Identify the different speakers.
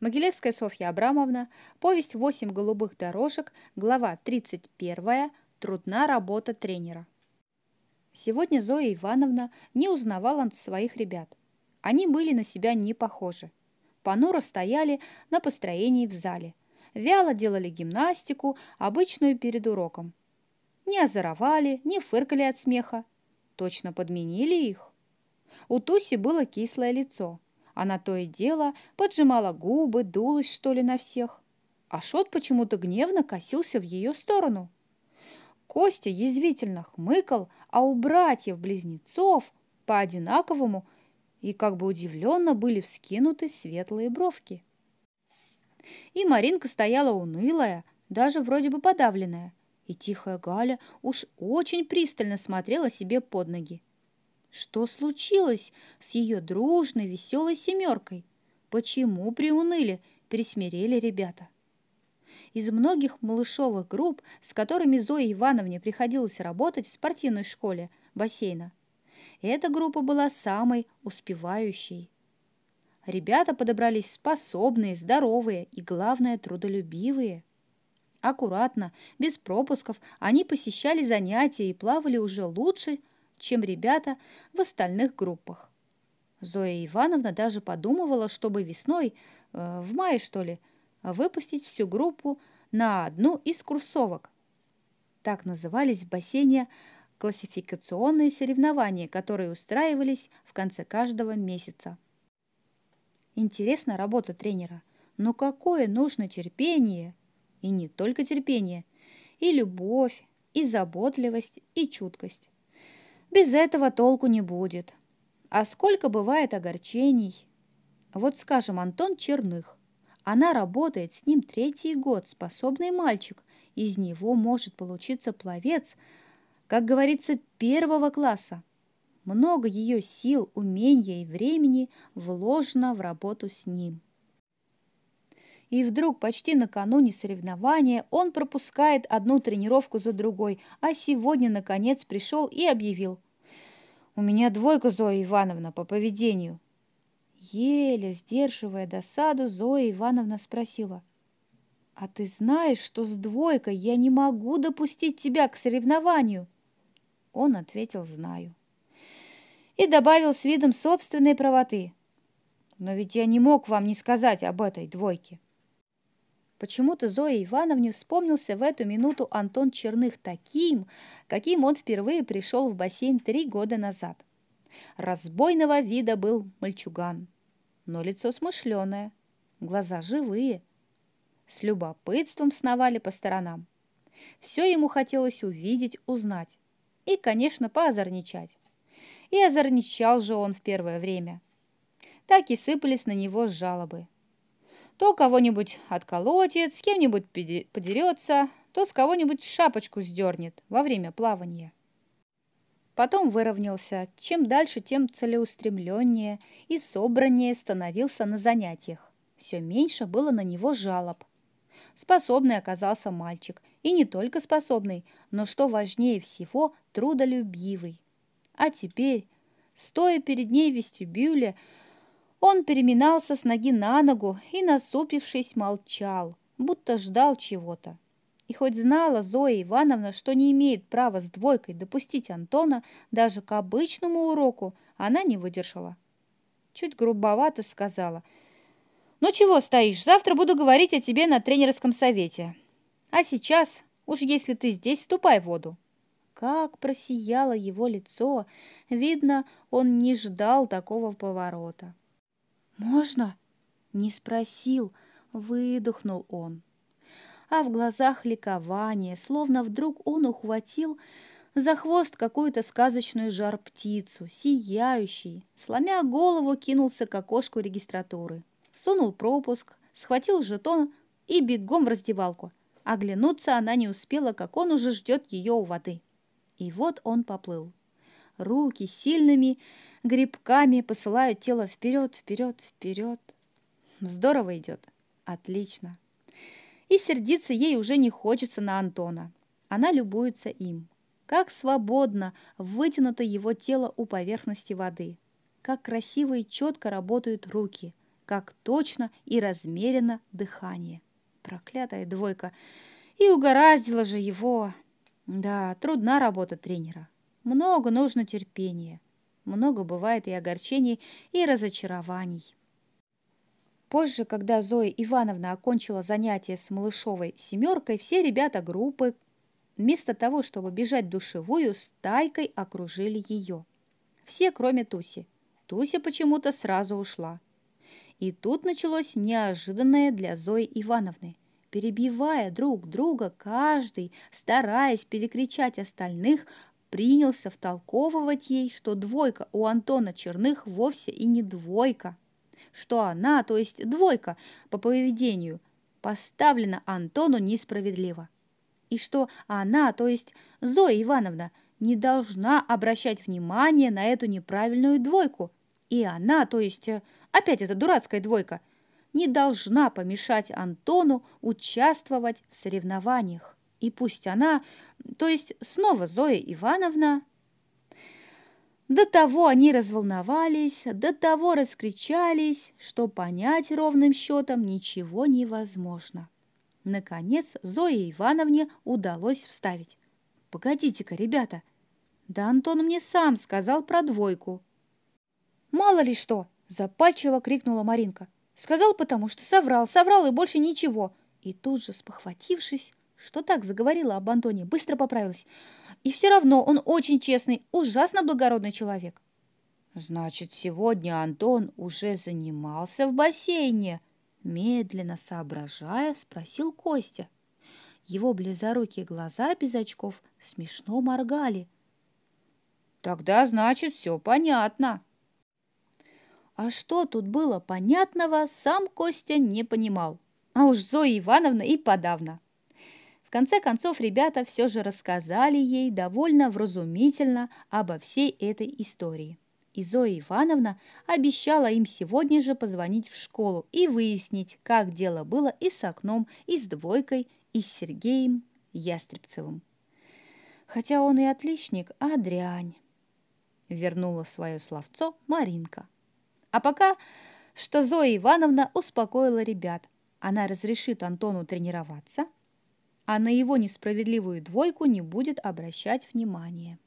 Speaker 1: Могилевская Софья Абрамовна, повесть «Восемь голубых дорожек», глава 31, трудна работа тренера. Сегодня Зоя Ивановна не узнавала своих ребят. Они были на себя не похожи. Понуро стояли на построении в зале. Вяло делали гимнастику, обычную перед уроком. Не озоровали, не фыркали от смеха. Точно подменили их. У Туси было кислое лицо – она то и дело поджимала губы, дулась, что ли, на всех. А Шот почему-то гневно косился в ее сторону. Костя язвительно хмыкал, а у братьев-близнецов по одинаковому и как бы удивленно были вскинуты светлые бровки. И Маринка стояла унылая, даже вроде бы подавленная, и тихая Галя уж очень пристально смотрела себе под ноги. Что случилось с ее дружной, веселой семеркой? Почему приуныли, пересмирели ребята? Из многих малышовых групп, с которыми Зое Ивановне приходилось работать в спортивной школе бассейна, эта группа была самой успевающей. Ребята подобрались способные, здоровые и, главное, трудолюбивые. Аккуратно, без пропусков, они посещали занятия и плавали уже лучше – чем ребята в остальных группах. Зоя Ивановна даже подумывала, чтобы весной, э, в мае что ли, выпустить всю группу на одну из курсовок. Так назывались в бассейне классификационные соревнования, которые устраивались в конце каждого месяца. Интересна работа тренера, но какое нужно терпение, и не только терпение, и любовь, и заботливость, и чуткость. Без этого толку не будет. А сколько бывает огорчений. Вот, скажем, Антон Черных. Она работает с ним третий год, способный мальчик. Из него может получиться пловец, как говорится, первого класса. Много ее сил, умения и времени вложено в работу с ним. И вдруг почти накануне соревнования он пропускает одну тренировку за другой, а сегодня, наконец, пришел и объявил. «У меня двойка, Зоя Ивановна, по поведению». Еле сдерживая досаду, Зоя Ивановна спросила. «А ты знаешь, что с двойкой я не могу допустить тебя к соревнованию?» Он ответил «Знаю». И добавил с видом собственной правоты. «Но ведь я не мог вам не сказать об этой двойке». Почему-то Зое Ивановне вспомнился в эту минуту Антон Черных таким, каким он впервые пришел в бассейн три года назад. Разбойного вида был мальчуган, но лицо смышленое, глаза живые. С любопытством сновали по сторонам. Все ему хотелось увидеть, узнать и, конечно, поозорничать. И озорничал же он в первое время. Так и сыпались на него жалобы – то кого-нибудь отколотит, с кем-нибудь подерется, то с кого-нибудь шапочку сдернет во время плавания. Потом выровнялся. Чем дальше, тем целеустремленнее и собраннее становился на занятиях. Все меньше было на него жалоб. Способный оказался мальчик. И не только способный, но, что важнее всего, трудолюбивый. А теперь, стоя перед ней в вестибюле, он переминался с ноги на ногу и, насупившись, молчал, будто ждал чего-то. И хоть знала Зоя Ивановна, что не имеет права с двойкой допустить Антона даже к обычному уроку, она не выдержала. Чуть грубовато сказала. «Ну чего стоишь? Завтра буду говорить о тебе на тренерском совете. А сейчас, уж если ты здесь, ступай в воду». Как просияло его лицо! Видно, он не ждал такого поворота. «Можно?» — не спросил, выдохнул он. А в глазах ликование, словно вдруг он ухватил за хвост какую-то сказочную жар-птицу, сияющий, сломя голову, кинулся к окошку регистратуры. Сунул пропуск, схватил жетон и бегом в раздевалку. Оглянуться она не успела, как он уже ждет ее у воды. И вот он поплыл руки сильными грибками посылают тело вперед, вперед, вперед. Здорово идет. Отлично. И сердиться ей уже не хочется на Антона. Она любуется им. Как свободно вытянуто его тело у поверхности воды. Как красиво и четко работают руки. Как точно и размеренно дыхание. Проклятая двойка. И угораздила же его. Да, трудна работа тренера много нужно терпения. Много бывает и огорчений, и разочарований. Позже, когда Зоя Ивановна окончила занятие с малышовой семеркой, все ребята группы, вместо того, чтобы бежать в душевую, стайкой окружили ее. Все, кроме Туси. Туся почему-то сразу ушла. И тут началось неожиданное для Зои Ивановны. Перебивая друг друга, каждый, стараясь перекричать остальных, принялся втолковывать ей, что двойка у Антона Черных вовсе и не двойка, что она, то есть двойка по поведению, поставлена Антону несправедливо, и что она, то есть Зоя Ивановна, не должна обращать внимание на эту неправильную двойку, и она, то есть э, опять эта дурацкая двойка, не должна помешать Антону участвовать в соревнованиях. И пусть она, то есть снова Зоя Ивановна... До того они разволновались, до того раскричались, что понять ровным счетом ничего невозможно. Наконец Зое Ивановне удалось вставить. «Погодите-ка, ребята!» «Да Антон мне сам сказал про двойку». «Мало ли что!» – запальчиво крикнула Маринка. «Сказал, потому что соврал, соврал и больше ничего!» И тут же, спохватившись, что так заговорила об Антоне, быстро поправилась. И все равно он очень честный, ужасно благородный человек. Значит, сегодня Антон уже занимался в бассейне, медленно соображая, спросил Костя. Его близорукие глаза без очков смешно моргали. Тогда, значит, все понятно. А что тут было понятного, сам Костя не понимал. А уж Зоя Ивановна и подавно. В конце концов, ребята все же рассказали ей довольно вразумительно обо всей этой истории. И Зоя Ивановна обещала им сегодня же позвонить в школу и выяснить, как дело было и с окном, и с двойкой, и с Сергеем Ястребцевым. Хотя он и отличник, а дрянь. Вернула свое словцо Маринка. А пока что Зоя Ивановна успокоила ребят. Она разрешит Антону тренироваться – а на его несправедливую двойку не будет обращать внимания.